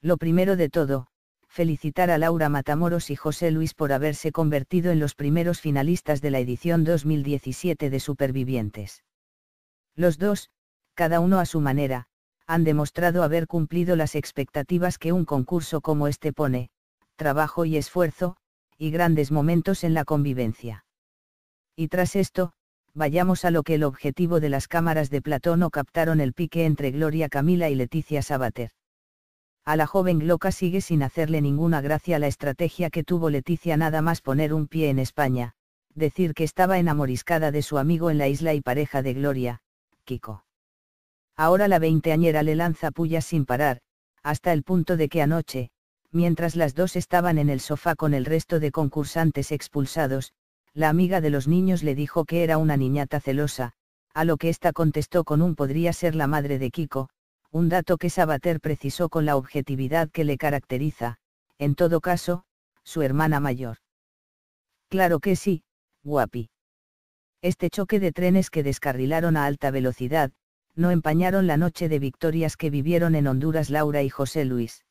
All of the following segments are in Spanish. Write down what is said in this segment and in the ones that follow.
Lo primero de todo, felicitar a Laura Matamoros y José Luis por haberse convertido en los primeros finalistas de la edición 2017 de Supervivientes. Los dos, cada uno a su manera, han demostrado haber cumplido las expectativas que un concurso como este pone, trabajo y esfuerzo, y grandes momentos en la convivencia. Y tras esto, vayamos a lo que el objetivo de las cámaras de platón o captaron el pique entre Gloria Camila y Leticia Sabater. A la joven loca sigue sin hacerle ninguna gracia la estrategia que tuvo Leticia nada más poner un pie en España, decir que estaba enamoriscada de su amigo en la isla y pareja de Gloria, Kiko. Ahora la veinteañera le lanza pullas sin parar, hasta el punto de que anoche, mientras las dos estaban en el sofá con el resto de concursantes expulsados, la amiga de los niños le dijo que era una niñata celosa, a lo que ésta contestó con un podría ser la madre de Kiko, un dato que Sabater precisó con la objetividad que le caracteriza, en todo caso, su hermana mayor. Claro que sí, guapi. Este choque de trenes que descarrilaron a alta velocidad, no empañaron la noche de victorias que vivieron en Honduras Laura y José Luis.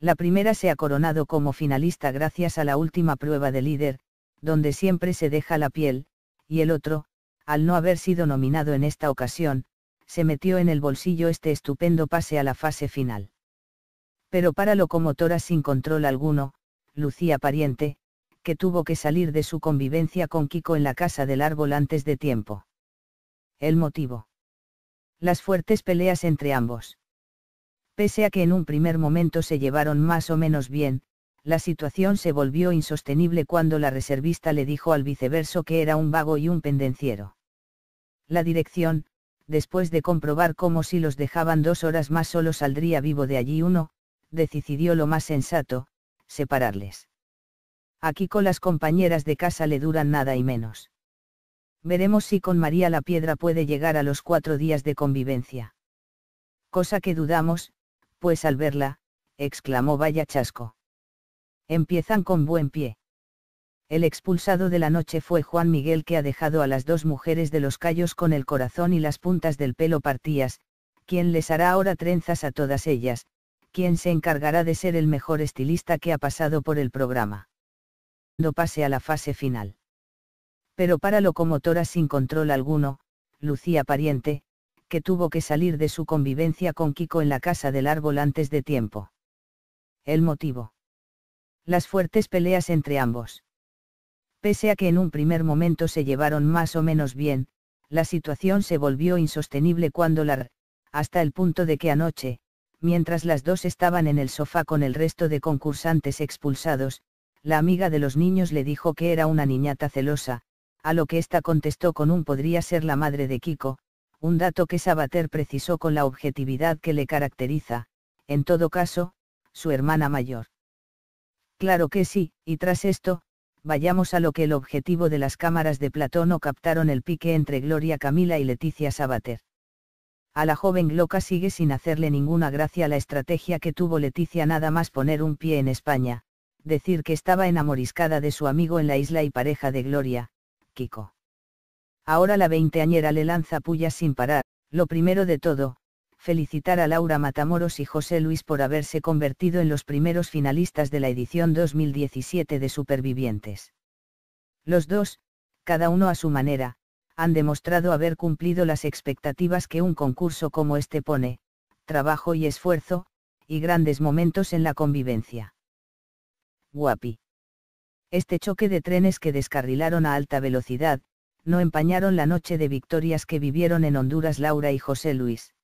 La primera se ha coronado como finalista gracias a la última prueba de líder, donde siempre se deja la piel, y el otro, al no haber sido nominado en esta ocasión, se metió en el bolsillo este estupendo pase a la fase final. Pero para locomotoras sin control alguno, Lucía Pariente, que tuvo que salir de su convivencia con Kiko en la casa del árbol antes de tiempo. El motivo. Las fuertes peleas entre ambos. Pese a que en un primer momento se llevaron más o menos bien, la situación se volvió insostenible cuando la reservista le dijo al viceverso que era un vago y un pendenciero. La dirección, después de comprobar cómo si los dejaban dos horas más solo saldría vivo de allí uno, decidió lo más sensato, separarles. Aquí con las compañeras de casa le duran nada y menos. Veremos si con María la Piedra puede llegar a los cuatro días de convivencia. Cosa que dudamos, pues al verla, exclamó Vaya Chasco. Empiezan con buen pie. El expulsado de la noche fue Juan Miguel que ha dejado a las dos mujeres de los callos con el corazón y las puntas del pelo partías, quien les hará ahora trenzas a todas ellas, quien se encargará de ser el mejor estilista que ha pasado por el programa. No pase a la fase final. Pero para locomotoras sin control alguno, Lucía Pariente, que tuvo que salir de su convivencia con Kiko en la casa del árbol antes de tiempo. El motivo. Las fuertes peleas entre ambos. Pese a que en un primer momento se llevaron más o menos bien, la situación se volvió insostenible cuando la hasta el punto de que anoche, mientras las dos estaban en el sofá con el resto de concursantes expulsados, la amiga de los niños le dijo que era una niñata celosa, a lo que ésta contestó con un podría ser la madre de Kiko, un dato que Sabater precisó con la objetividad que le caracteriza, en todo caso, su hermana mayor. Claro que sí, y tras esto, vayamos a lo que el objetivo de las cámaras de Platón o captaron el pique entre Gloria Camila y Leticia Sabater. A la joven loca sigue sin hacerle ninguna gracia la estrategia que tuvo Leticia nada más poner un pie en España, decir que estaba enamoriscada de su amigo en la isla y pareja de Gloria, Kiko. Ahora la veinteañera le lanza pullas sin parar, lo primero de todo, felicitar a Laura Matamoros y José Luis por haberse convertido en los primeros finalistas de la edición 2017 de Supervivientes. Los dos, cada uno a su manera, han demostrado haber cumplido las expectativas que un concurso como este pone, trabajo y esfuerzo, y grandes momentos en la convivencia. Guapi. Este choque de trenes que descarrilaron a alta velocidad, no empañaron la noche de victorias que vivieron en Honduras Laura y José Luis.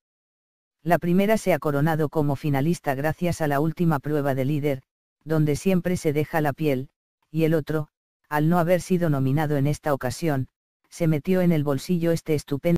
La primera se ha coronado como finalista gracias a la última prueba de líder, donde siempre se deja la piel, y el otro, al no haber sido nominado en esta ocasión, se metió en el bolsillo este estupendo